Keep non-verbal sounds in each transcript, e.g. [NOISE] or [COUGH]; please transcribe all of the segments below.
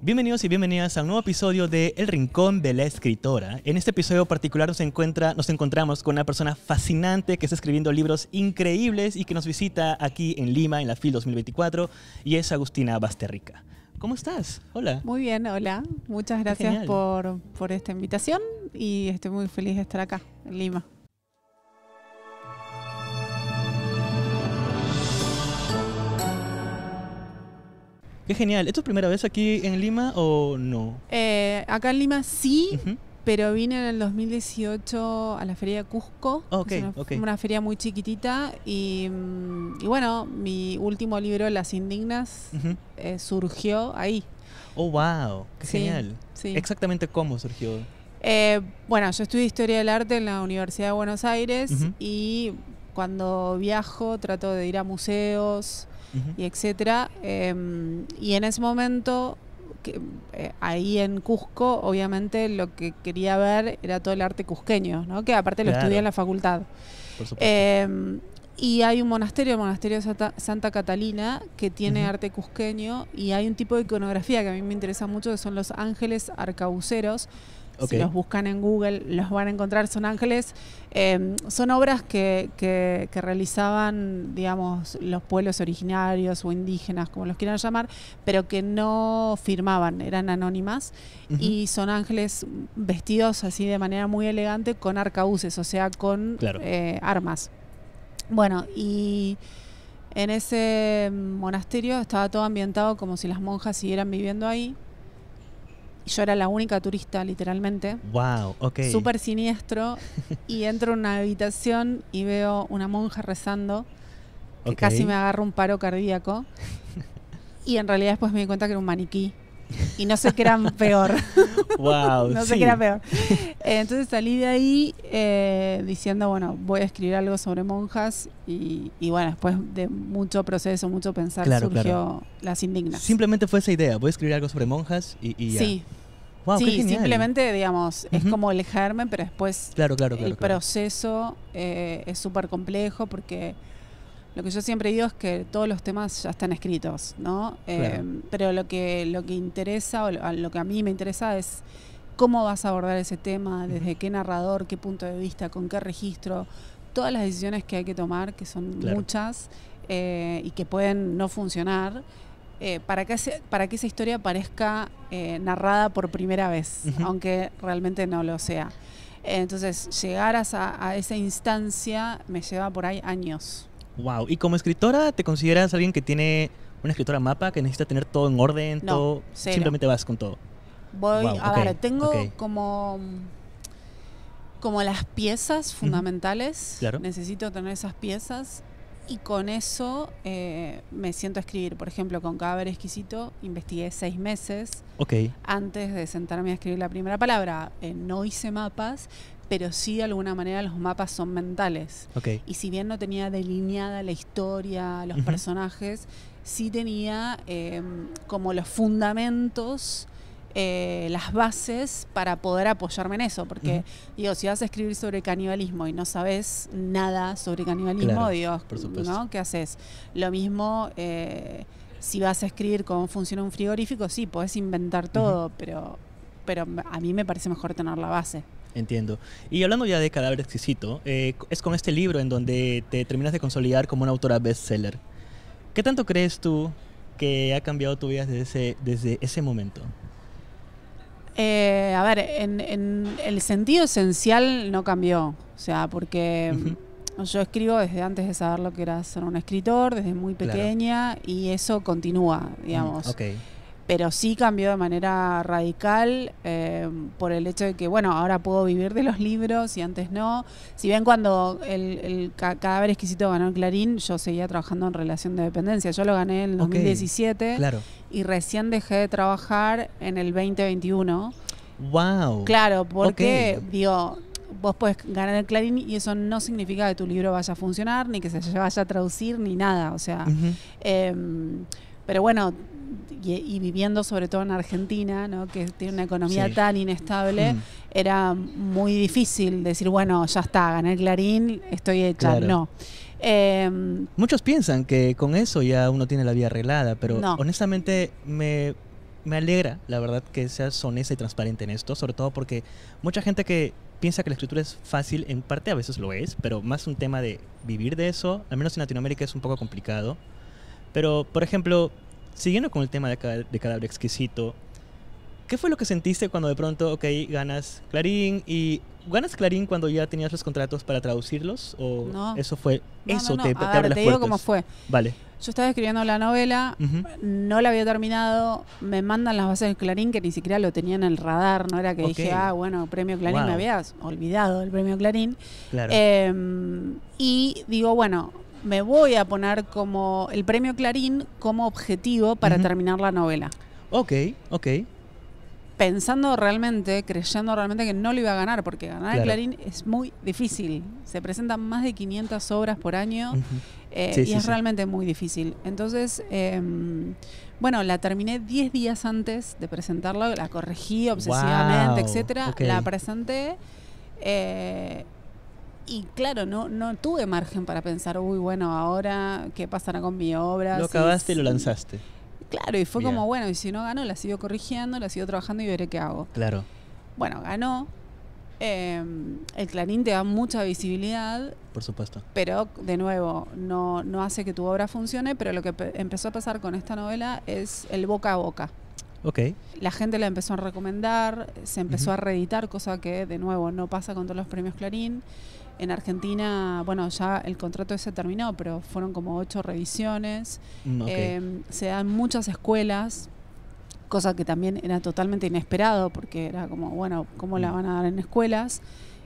Bienvenidos y bienvenidas a un nuevo episodio de El Rincón de la Escritora. En este episodio particular nos, nos encontramos con una persona fascinante que está escribiendo libros increíbles y que nos visita aquí en Lima en la FIL 2024 y es Agustina Basterrica. ¿Cómo estás? Hola. Muy bien, hola. Muchas gracias por, por esta invitación y estoy muy feliz de estar acá en Lima. Qué genial. ¿Esto es primera vez aquí en Lima o no? Eh, acá en Lima sí, pero vine en el 2018 a la feria de Cusco. una, feria muy chiquitita. Mm, y, bueno, mi último libro, Las Indignas, eh, surgió ahí. Oh, wow. Qué genial. Sí. Exactamente cómo surgió. Eh, bueno, yo estudié Historia del Arte en la Universidad de Buenos Aires y cuando viajo trato de ir a museos y etcétera. Em, y en ese momento, que, eh, ahí en Cusco, obviamente lo que quería ver era todo el arte cusqueño, ¿no? que aparte lo estudié en la facultad. Em, y hay un monasterio, el monasterio Santa, Santa Catalina, que tiene arte cusqueño y hay un tipo de iconografía que a mí me interesa mucho, que son los ángeles arcabuceros, si los buscan en Google, los van a encontrar. Son ángeles. Em, son obras que, que, realizaban, digamos, los pueblos originarios o indígenas, como los quieran llamar, pero que no firmaban, eran anónimas. Y son ángeles vestidos así de manera muy elegante con arcabuces, o sea, con eh, armas. Bueno, y. En ese monasterio estaba todo ambientado como si las monjas siguieran viviendo ahí yo era la única turista, literalmente. ¡Wow! Ok. Súper siniestro. y entro a una habitación y veo una monja rezando, que casi me agarra un paro cardíaco. y en realidad después me di cuenta que era un maniquí y no sé qué era peor. [LAUGHS] Wow, [LAUGHS] no sé qué peor. Entonces salí de ahí eh, diciendo, bueno, voy a escribir algo sobre monjas y, bueno, después de mucho proceso, mucho pensar, surgió Las Indignas. Simplemente fue esa idea, voy a escribir algo sobre monjas y, Sí. sí, simplemente, digamos, es como el pero después claro, claro, el proceso eh, es súper complejo porque lo que yo siempre digo es que todos los temas ya están escritos, ¿no? Eh, pero lo que, lo que interesa, o lo, que a mí me interesa es cómo vas a abordar ese tema, desde qué narrador, qué punto de vista, con qué registro, todas las decisiones que hay que tomar, que son muchas eh, y que pueden no funcionar, eh, para, que para que esa historia parezca narrada por primera vez, aunque realmente no lo sea. entonces, llegar a, a esa instancia me lleva por ahí años. Wow. ¿Y como escritora te consideras alguien que tiene una escritora mapa que necesita tener todo en orden? No, todo, cero. simplemente vas con todo. Voy, a ver, tengo como como las piezas fundamentales. Claro. Necesito tener esas piezas y con eso eh, me siento a escribir. Por ejemplo, con Cadáver Exquisito investigué seis meses antes de sentarme a escribir la primera palabra. Eh, no hice mapas, pero sí de alguna manera los mapas son mentales. Y si bien no tenía delineada la historia, los personajes, sí tenía em, como los fundamentos. Eh, las bases para poder apoyarme en eso, porque digo, si vas a escribir sobre canibalismo y no sabes nada sobre canibalismo, dios ¿no? ¿Qué haces? Lo mismo eh, si vas a escribir cómo funciona un frigorífico, sí, podés inventar todo, pero, pero a mí me parece mejor tener la base. Entiendo. Y hablando ya de Cadáver Exquisito, eh, es con este libro en donde te terminas de consolidar como una autora bestseller. ¿Qué tanto crees tú que ha cambiado tu vida desde ese, desde ese momento? Eh, a ver, en, el sentido esencial no cambió. O sea, porque mm, yo escribo desde antes de saber lo que era ser un escritor, desde muy pequeña, y eso continúa, mm, digamos. Ok pero sí cambió de manera radical eh, por el hecho de que, bueno, ahora puedo vivir de los libros y antes no. Si bien cuando el, cadáver exquisito ganó el Clarín, yo seguía trabajando en relación de dependencia. Yo lo gané en el 2017 claro. y recién dejé de trabajar en el 2021. ¡Wow! Claro, porque, digo, vos puedes ganar el Clarín y eso no significa que tu libro vaya a funcionar, ni que se vaya a traducir, ni nada. O sea, em, pero bueno, y, viviendo sobre todo en Argentina, que tiene una economía tan inestable, mm. era muy difícil decir, bueno, ya está, gané el clarín, estoy hecha. No. Em, Muchos piensan que con eso ya uno tiene la vida arreglada, pero honestamente me, me alegra, la verdad, que seas honesta y transparente en esto, sobre todo porque mucha gente que piensa que la escritura es fácil, en parte a veces lo es, pero más un tema de vivir de eso, al menos en Latinoamérica es un poco complicado. Pero, por ejemplo, siguiendo con el tema de, Cadáver Exquisito, ¿qué fue lo que sentiste cuando de pronto, ok, ganas Clarín y ganas Clarín cuando ya tenías los contratos para traducirlos o eso fue eso no, te, digo cómo fue. Vale. Yo estaba escribiendo la novela, no la había terminado, me mandan las bases de Clarín que ni siquiera lo tenían en el radar, no era que dije, ah, bueno, premio Clarín, me habías olvidado el premio Clarín. Em, y digo, bueno, me voy a poner como el premio Clarín como objetivo para terminar la novela. Ok, ok. Pensando realmente, creyendo realmente que no lo iba a ganar, porque ganar el Clarín es muy difícil. Se presentan más de 500 obras por año eh, y es realmente muy difícil. Entonces, em, bueno, la terminé 10 días antes de presentarla, la corregí obsesivamente, etc. etcétera. La presenté. Eh, y claro, no, no tuve margen para pensar, uy, bueno, ahora, ¿qué pasará con mi obra? Lo acabaste y lo lanzaste. Claro, y fue como, bueno, y si no gano, la sigo corrigiendo, la sigo trabajando y veré qué hago. Claro. Bueno, ganó. Em, el Clarín te da mucha visibilidad. Por supuesto. Pero, de nuevo, no, no hace que tu obra funcione, pero lo que empezó a pasar con esta novela es el boca a boca. Ok. La gente la empezó a recomendar, se empezó a reeditar, cosa que, de nuevo, no pasa con todos los premios Clarín. En Argentina, bueno, ya el contrato ese terminó, pero fueron como ocho revisiones. Mm, em, se dan muchas escuelas, cosa que también era totalmente inesperado, porque era como, bueno, ¿cómo la mm. van a dar en escuelas?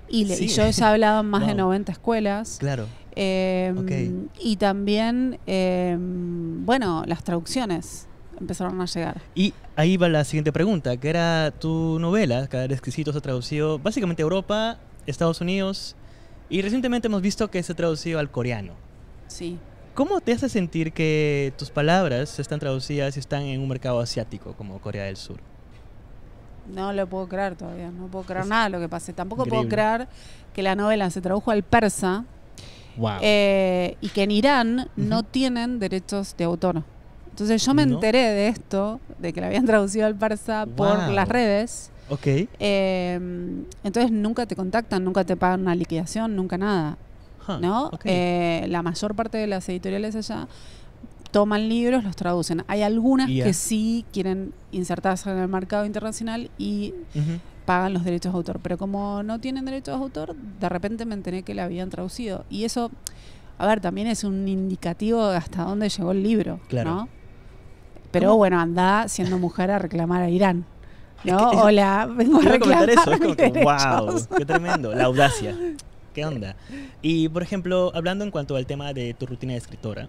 Y, yo ya he hablado en más de 90 [LAUGHS] escuelas. Claro. Em, y también, em, bueno, las traducciones empezaron a llegar. Y ahí va la siguiente pregunta, que era tu novela, Cada exquisito se ha traducido básicamente Europa, Estados Unidos y recientemente hemos visto que se ha traducido al coreano. Sí. ¿Cómo te hace sentir que tus palabras están traducidas y están en un mercado asiático como Corea del Sur? No lo puedo creer todavía, no puedo creer nada de lo que pase. Tampoco puedo creer que la novela se tradujo al persa eh, y que en Irán no tienen derechos de autor. Entonces yo me enteré de esto, de que la habían [LAUGHS] traducido al persa por las redes. Ok. Em, entonces nunca te contactan, nunca te pagan una liquidación, nunca nada. ¿No? Eh, la mayor parte de las editoriales allá toman libros, los traducen. Hay algunas que sí quieren insertarse en el mercado internacional y pagan los derechos de autor. Pero como no tienen derechos de autor, de repente me enteré que la habían traducido. Y eso, a ver, también es un indicativo de hasta dónde llegó el libro. Claro. Pero bueno, anda siendo mujer a reclamar a Irán. ¿no? Hola, vengo a eso, wow, [LAUGHS] qué tremendo, la audacia. ¿Qué onda? Y, por ejemplo, hablando en cuanto al tema de tu rutina de escritora,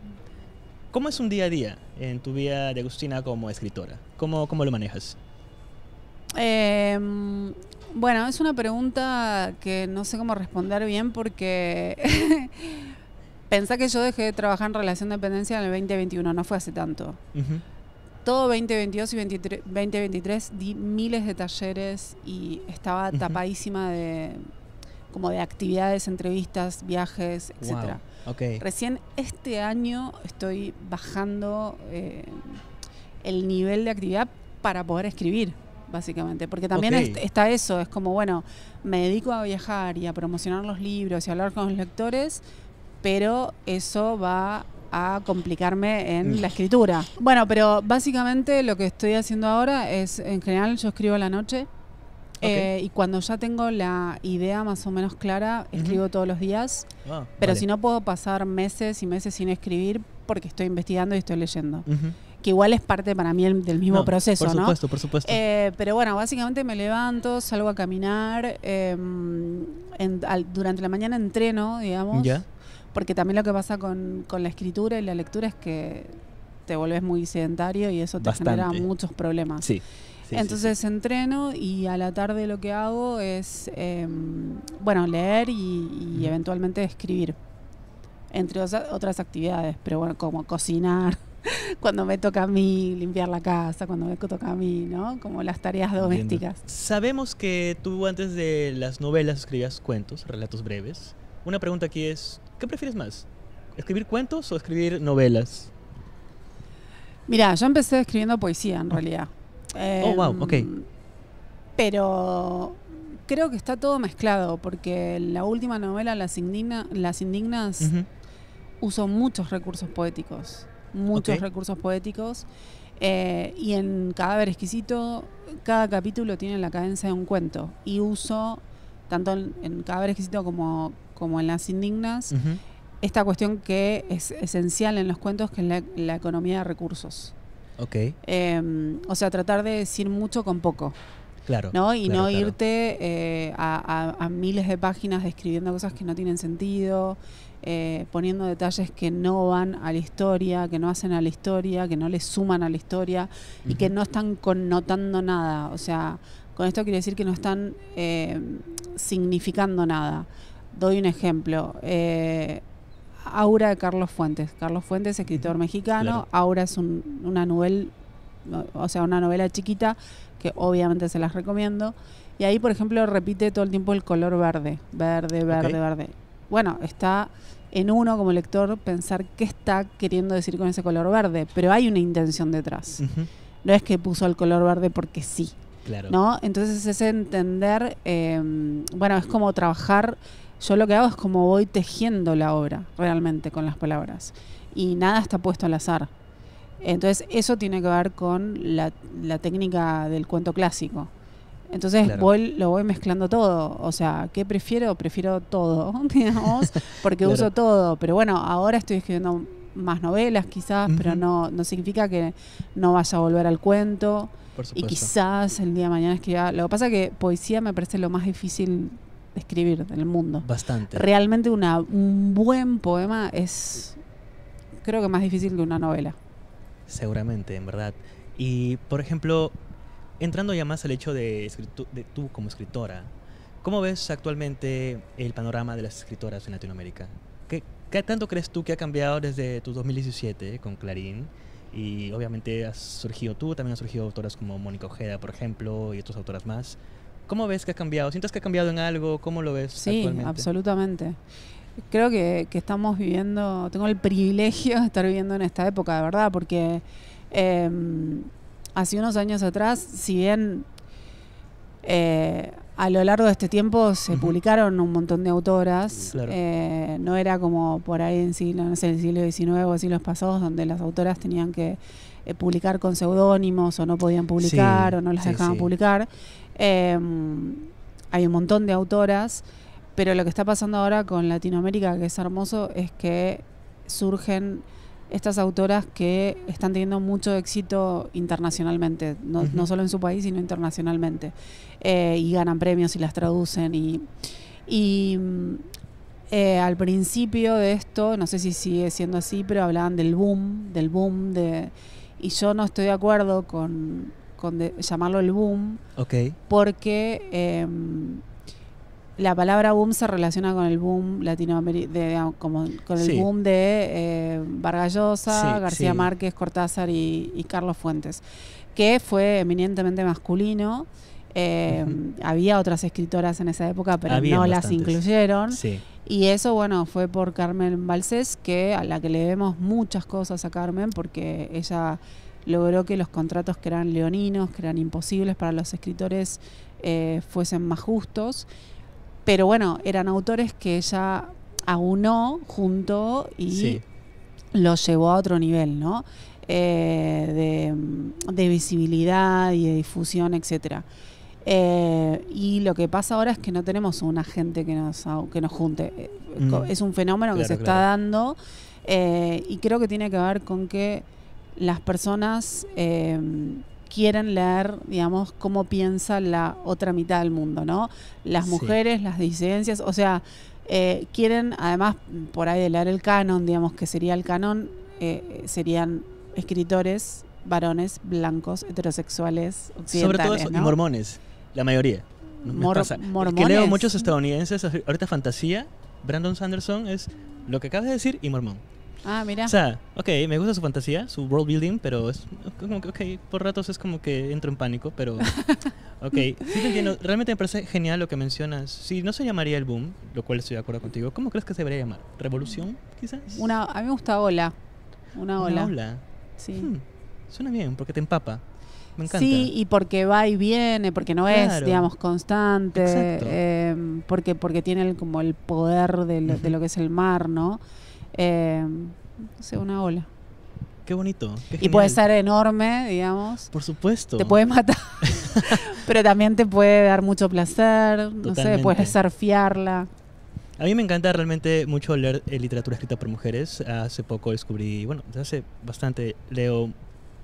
¿cómo es un día a día en tu vida de Agustina como escritora? ¿Cómo, lo manejas? Em, bueno, es una pregunta que no sé cómo responder bien porque [LAUGHS] Pensa que yo dejé de trabajar en relación de dependencia en el 2021, no fue hace tanto todo 2022 y 2023 di miles de talleres y estaba tapadísima de como de actividades, entrevistas, viajes, etcétera. Recién este año estoy bajando eh, el nivel de actividad para poder escribir, básicamente, porque también está eso, es como, bueno, me dedico a viajar y a promocionar los libros y hablar con los lectores, pero eso va a complicarme en mm. la escritura. Bueno, pero básicamente lo que estoy haciendo ahora es, en general, yo escribo a la noche. Eh, y cuando ya tengo la idea más o menos clara, escribo todos los días. Ah, pero si no, puedo pasar meses y meses sin escribir porque estoy investigando y estoy leyendo. Que igual es parte para mí del mismo proceso, ¿no? Por supuesto, por supuesto. Eh, pero bueno, básicamente me levanto, salgo a caminar. Em, durante la mañana entreno, digamos. Ya. Porque también lo que pasa con, la escritura y la lectura es que te vuelves muy sedentario y eso te genera muchos problemas. Sí. Entonces entreno y a la tarde lo que hago es, em, bueno, leer y, eventualmente escribir, entre otras actividades, pero bueno, como cocinar, [LAUGHS] cuando me toca a mí limpiar la casa, cuando me toca a mí, ¿no? Como las tareas domésticas. Sabemos que tú antes de las novelas escribías cuentos, relatos breves. Una pregunta aquí es, ¿Qué prefieres más? ¿Escribir cuentos o escribir novelas? Mira, yo empecé escribiendo poesía en realidad. oh, wow, em, ok. Pero creo que está todo mezclado, porque la última novela, Las, Las Indignas, uso usó muchos recursos poéticos. Muchos recursos poéticos. Eh, y en Cadáver Exquisito, cada capítulo tiene la cadencia de un cuento. Y uso, tanto en, en Cadáver Exquisito como como en las indignas, esta cuestión que es esencial en los cuentos, que es la, economía de recursos. Ok. Em, o sea, tratar de decir mucho con poco. Claro. Y no irte eh, a, miles de páginas describiendo cosas que no tienen sentido, eh, poniendo detalles que no van a la historia, que no hacen a la historia, que no le suman a la historia y que no están connotando nada. O sea, con esto quiero decir que no están eh, significando nada. Doy un ejemplo. Eh, Aura de Carlos Fuentes. Carlos Fuentes, escritor mexicano. Aura es una novela, o sea, una novela chiquita que obviamente se las recomiendo. Y ahí, por ejemplo, repite todo el tiempo el color verde, verde, verde, verde. Bueno, está en uno como lector pensar qué está queriendo decir con ese color verde, pero hay una intención detrás. No es que puso el color verde porque sí. Claro. ¿no? Entonces es entender, eh, bueno, es como trabajar yo lo que hago es como voy tejiendo la obra realmente con las palabras y nada está puesto al azar. Entonces eso tiene que ver con la, técnica del cuento clásico. Entonces lo voy mezclando todo. O sea, ¿qué prefiero? Prefiero todo, [LAUGHS] digamos, porque uso todo. Pero bueno, ahora estoy escribiendo más novelas quizás, pero no, no significa que no vaya a volver al cuento. y quizás el día de mañana escriba. Lo que pasa es que poesía me parece lo más difícil escribir en el mundo. Bastante. Realmente un buen poema es, creo que más difícil que una novela. Seguramente, en verdad. Y, por ejemplo, entrando ya más al hecho de, de tú como escritora, ¿cómo ves actualmente el panorama de las escritoras en Latinoamérica? ¿Qué, ¿Qué tanto crees tú que ha cambiado desde tu 2017 con Clarín? Y obviamente has surgido tú, también han surgido autoras como Mónica Ojeda, por ejemplo, y otras autoras más. ¿Cómo ves que ha cambiado? ¿Sientes que ha cambiado en algo? ¿Cómo lo ves? Sí, absolutamente. Creo que, estamos viviendo, tengo el [LAUGHS] privilegio de estar viviendo en esta época, de verdad, porque em, hace unos años atrás, si bien eh, a lo largo de este tiempo se publicaron un montón de autoras. Eh, no era como por ahí en siglo, no sé, el siglo XIX o siglos pasados, donde las autoras tenían que eh, publicar con seudónimos o no podían publicar o no las dejaban publicar. Em, hay un montón de autoras, pero lo que está pasando ahora con Latinoamérica, que es hermoso, es que surgen estas autoras que están teniendo mucho éxito internacionalmente, no, solo en su país, sino internacionalmente, eh, y ganan premios y las traducen. Y, mm, eh, al principio de esto, no sé si sigue siendo así, pero hablaban del boom, del boom, de, y yo no estoy de acuerdo con llamarlo el boom, porque em, la palabra boom se relaciona con el boom latinoamericano, con el boom de Vargallosa, eh, Vargas Llosa, García Márquez, Cortázar y, Carlos Fuentes, que fue eminentemente masculino. Em, había otras escritoras en esa época, pero no las incluyeron. Y eso, bueno, fue por Carmen Balsés, que a la que le vemos muchas cosas a Carmen, porque ella logró que los contratos que eran leoninos, que eran imposibles para los escritores, eh, fuesen más justos. Pero bueno, eran autores que ella aunó, juntó y Lo llevó a otro nivel, ¿no? Eh, de, visibilidad y de difusión, etcétera. Eh, y lo que pasa ahora es que no tenemos una gente que nos, que nos junte. Mm. Es un fenómeno que se está dando y creo que tiene que ver con que las personas eh, quieren leer, digamos, cómo piensa la otra mitad del mundo, ¿no? Las mujeres, las disidencias, o sea, eh, quieren, además, por ahí de leer el canon, digamos, que sería el canon, eh, serían escritores varones, blancos, heterosexuales, occidentales, Sobre todo y mormones, la mayoría. Mor Mormones. que muchos estadounidenses, ahorita fantasía, Brandon Sanderson es lo que acabas de decir y mormón. Ah, mira. O sea, ok, me gusta su fantasía, su world building, pero es como que, ok, por ratos es como que entro en pánico, pero. [LAUGHS] Ok, sí entiendo. Realmente me parece genial lo que mencionas. Si no se llamaría el boom, lo cual estoy de acuerdo contigo, ¿cómo crees que se debería llamar? ¿Revolución, quizás? Una, a mí me gusta ola. Una ola. Una ola. Sí. Hmm, suena bien, porque te empapa. Me encanta. Sí, y porque va y viene, porque no es, digamos, constante. Eh, porque, porque tiene como el poder de de lo que es el mar, ¿no? eh, no sé, una ola. Qué bonito. y puede ser enorme, digamos. Por supuesto. Te puede matar, [LAUGHS] pero también te puede dar mucho placer, no sé, puedes surfearla. A mí me encanta realmente mucho leer eh, literatura escrita por mujeres. Hace poco descubrí, bueno, hace bastante leo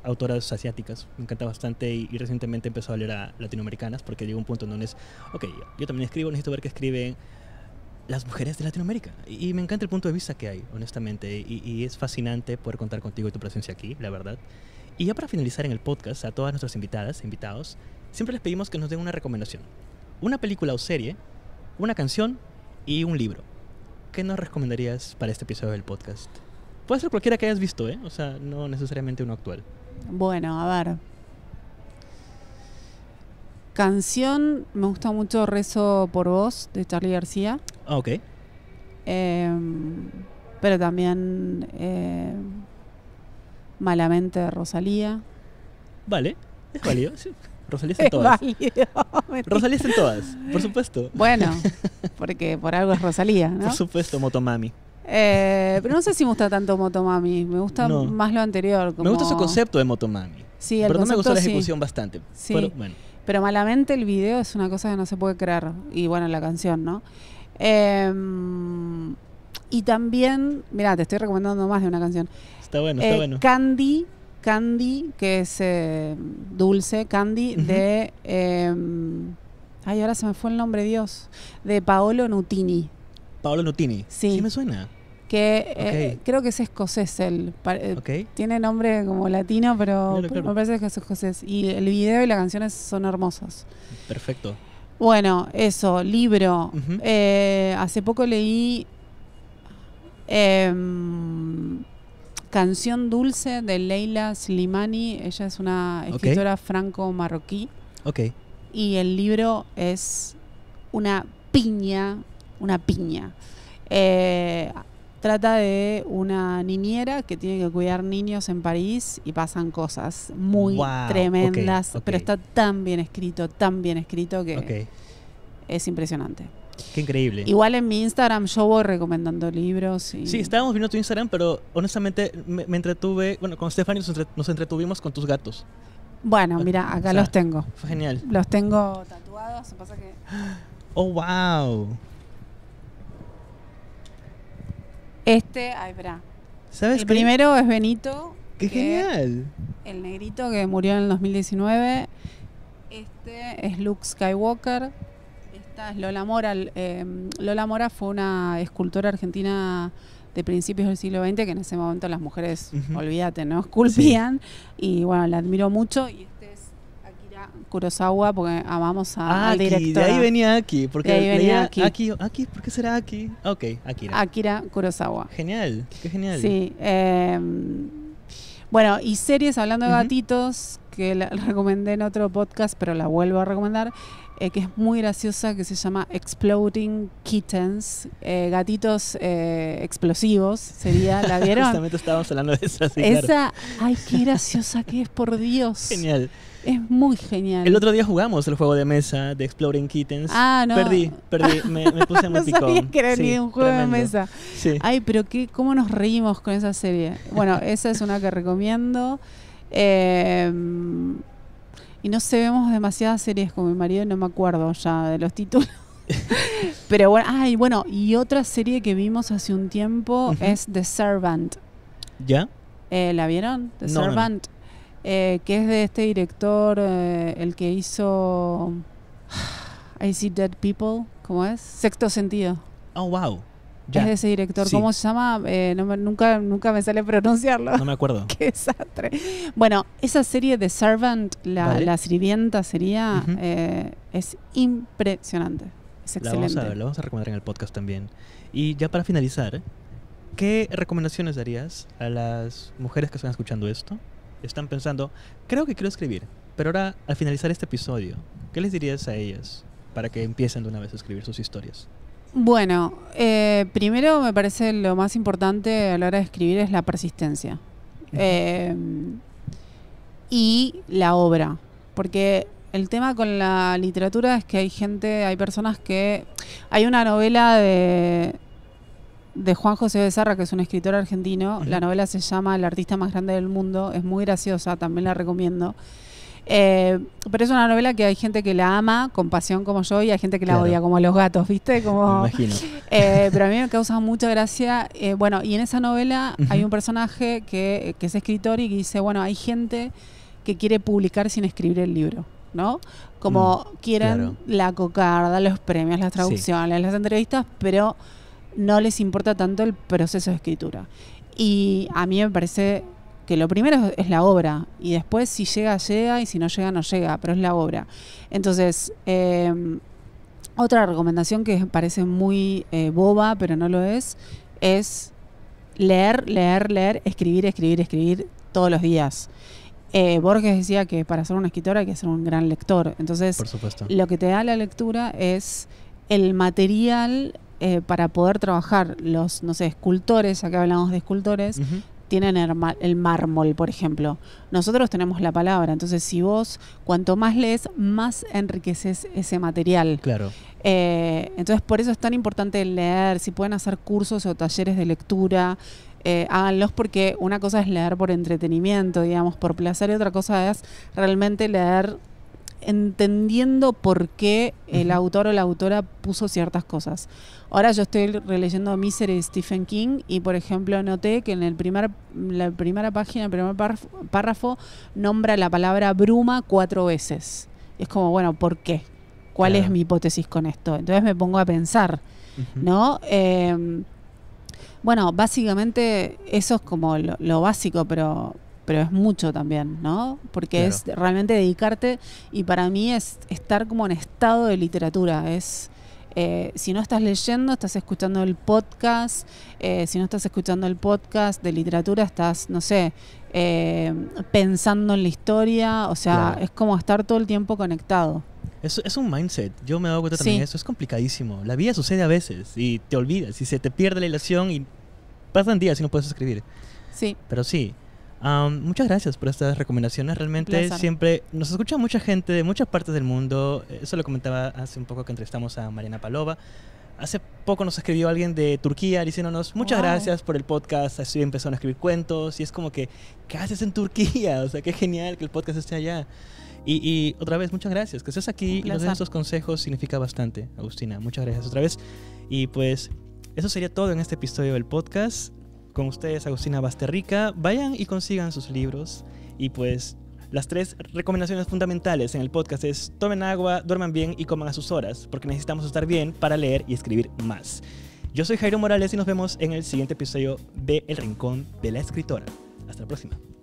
autoras asiáticas, me encanta bastante y, recientemente recientemente empezó a leer a latinoamericanas porque llegó un punto en donde es, ok, yo también escribo, necesito ver qué escriben las mujeres de Latinoamérica. Y, me encanta el punto de vista que hay, honestamente. Y, y, es fascinante poder contar contigo y tu presencia aquí, la verdad. Y ya para finalizar en el podcast, a todas nuestras invitadas, e invitados, siempre les pedimos que nos den una recomendación. Una película o serie, una canción y un libro. ¿Qué nos recomendarías para este episodio del podcast? Puede ser cualquiera que hayas visto, ¿eh? O sea, no necesariamente uno actual. Bueno, a ver. Canción, me gusta mucho Rezo por Vos de Charlie García. Ah, ok. Em, pero también eh, Malamente de Rosalía. Vale, es válido. Rosalía está en todas. [LAUGHS] Rosalía está en todas, por supuesto. Bueno, [LAUGHS] porque por algo es Rosalía, Por supuesto, Motomami. Eh, pero no sé si me gusta tanto Motomami, me gusta más lo anterior. Me gusta su concepto de Motomami. Sí, el pero no me gusta la ejecución bastante. Sí. Pero, bueno. pero malamente el video es una cosa que no se puede crear Y bueno, la canción, ¿no? Em, y también, mira, te estoy recomendando más de una canción. Está bueno, está eh, bueno. Candy, Candy, que es em, dulce, Candy, de. Eh, ay, ahora se me fue el nombre, Dios. De Paolo Nutini. Paolo Nutini. Sí. me suena? Que eh, creo que es escocés el. Eh, tiene nombre como latino, pero, me parece que es escocés. Y el video y las canciones son hermosos. Perfecto. Bueno, eso, libro. Eh, hace poco leí em, Canción Dulce de Leila Slimani. Ella es una escritora franco-marroquí. Ok. Y el libro es una piña, una piña. Eh, trata de una niñera que tiene que cuidar niños en París y pasan cosas muy tremendas, pero está tan bien escrito, tan bien escrito que es impresionante. Qué increíble. Igual en mi Instagram yo voy recomendando libros. Y... Sí, estábamos viendo tu Instagram, pero honestamente me, entretuve, bueno, con Stephanie nos, entretuvimos con tus gatos. Bueno, ah, mira, acá los tengo. genial. Los tengo tatuados, [GASPS] Oh, wow. Este, ay, verá. ¿Sabes? El primero es Benito. ¡Qué genial! El negrito que murió en el 2019. Este es Luke Skywalker. Esta es Lola Mora. Em, Lola Mora fue una escultora argentina de principios del siglo XX que en ese momento las mujeres, olvídate, no esculpían. Y bueno, la admiro mucho. Y Kurosawa porque amamos a ah, de ahí venía Aki, porque venía Aki. Aki. ¿por qué será Aki? Ok, Akira. Akira Kurosawa. Genial, qué genial. Sí. Em, bueno, y series hablando de gatitos, que la [LAUGHS] recomendé en otro podcast, pero la vuelvo a recomendar, eh, que es muy graciosa, que se llama Exploding Kittens, eh, gatitos eh, explosivos, sería, ¿la [LAUGHS] vieron? Justamente estábamos hablando de esa. esa, ay, qué graciosa que es, por Dios. Genial. Es muy genial. El otro día jugamos el juego de mesa de Exploring Kittens. Ah, no. Perdí, perdí, me, puse muy [LAUGHS] No sabía que era ni un juego de mesa. Ay, pero qué, cómo nos reímos con esa serie. Bueno, [LAUGHS] esa es una que recomiendo. Em, y no sé, vemos demasiadas series con mi marido, y no me acuerdo ya de los títulos. [LAUGHS] pero bueno, ay, bueno, y otra serie que vimos hace un tiempo es The Servant. ¿Ya? Eh, ¿La vieron? The Servant. Eh, que es de este director, eh, el que hizo [SIGHS] I See Dead People, ¿cómo es? Sexto Sentido. Oh, wow. Es de ese director. ¿Cómo se llama? Eh, nunca, nunca me sale pronunciarlo. No me acuerdo. [LAUGHS] Qué desastre. Bueno, esa serie de Servant, la, sirvienta sería, es impresionante. Es excelente. vamos a recomendar en el podcast también. Y ya para finalizar, ¿qué recomendaciones darías a las mujeres que están escuchando esto? están pensando, creo que quiero escribir, pero ahora al finalizar este episodio, ¿qué les dirías a ellas para que empiecen de una vez a escribir sus historias? Bueno, eh, primero me parece lo más importante a la hora de escribir es la persistencia eh, y la obra, porque el tema con la literatura es que hay gente, hay personas que... Hay una novela de de Juan José Becerra, que es un escritor argentino. La novela se llama El artista más grande del mundo. Es muy graciosa, también la recomiendo. Eh, pero es una novela que hay gente que la ama con pasión como yo y hay gente que la odia como los gatos, ¿viste? Como, imagino. Eh, pero a mí me causa mucha gracia. Eh, bueno, y en esa novela hay un personaje que, es escritor y que dice, bueno, hay gente que quiere publicar sin escribir el libro. ¿no? Como mm, quieren la cocarda, los premios, las traducciones, las entrevistas, pero no les importa tanto el proceso de escritura. Y a mí me parece que lo primero es la obra y después si llega, llega y si no llega, no llega, pero es la obra. Entonces, em, otra recomendación que parece muy eh, boba, pero no lo es, es leer, leer, leer, escribir, escribir, escribir todos los días. Eh, Borges decía que para ser un escritor hay que ser un gran lector. Entonces, Por lo que te da la lectura es el material eh, para poder trabajar los, no sé, escultores, acá hablamos de escultores, tienen el, mármol, por ejemplo. Nosotros tenemos la palabra, entonces si vos, cuanto más lees, más enriqueces ese material. Claro. Eh, entonces por eso es tan importante leer, si pueden hacer cursos o talleres de lectura. Eh, háganlos porque una cosa es leer por entretenimiento, digamos, por placer, y otra cosa es realmente leer entendiendo por qué el autor o la autora puso ciertas cosas. Ahora yo estoy releyendo Misery de Stephen King y, por ejemplo, noté que en el primer, la primera página, el primer párrafo, nombra la palabra bruma cuatro veces. es como, bueno, ¿por qué? ¿Cuál es mi hipótesis con esto? Entonces me pongo a pensar, ¿no? Eh, bueno, básicamente eso es como lo básico, pero pero es mucho también, ¿no? Porque es realmente dedicarte y para mí es estar como en estado de literatura, es... Eh, si no estás leyendo, estás escuchando el podcast. Eh, si no estás escuchando el podcast de literatura, estás, no sé, eh, pensando en la historia. O sea, es como estar todo el tiempo conectado. Es, es un mindset. Yo me hago cuenta también de eso. Es complicadísimo. La vida sucede a veces y te olvidas y se te pierde la ilusión y pasan días y no puedes escribir. Sí. Pero sí, muchas gracias por estas recomendaciones. Realmente siempre nos escucha mucha gente de muchas partes del mundo. Eh, eso lo comentaba hace un poco que entrevistamos a Mariana Palova. Hace poco nos escribió alguien de Turquía diciéndonos muchas gracias por el podcast. Así empezó a escribir cuentos y es como que, ¿qué haces en Turquía? [LAUGHS] O sea, qué genial que el podcast esté allá. Y, otra vez, muchas gracias. Que estés aquí y nos estos consejos significa bastante, Agustina. Muchas gracias otra vez. Y pues eso sería todo en este episodio del podcast con ustedes, Agustina Basterrica. Vayan y consigan sus libros. Y pues las tres recomendaciones fundamentales en el podcast es tomen agua, duerman bien y coman a sus horas, porque necesitamos estar bien para leer y escribir más. Yo soy Jairo Morales y nos vemos en el siguiente episodio de El Rincón de la Escritora. Hasta la próxima.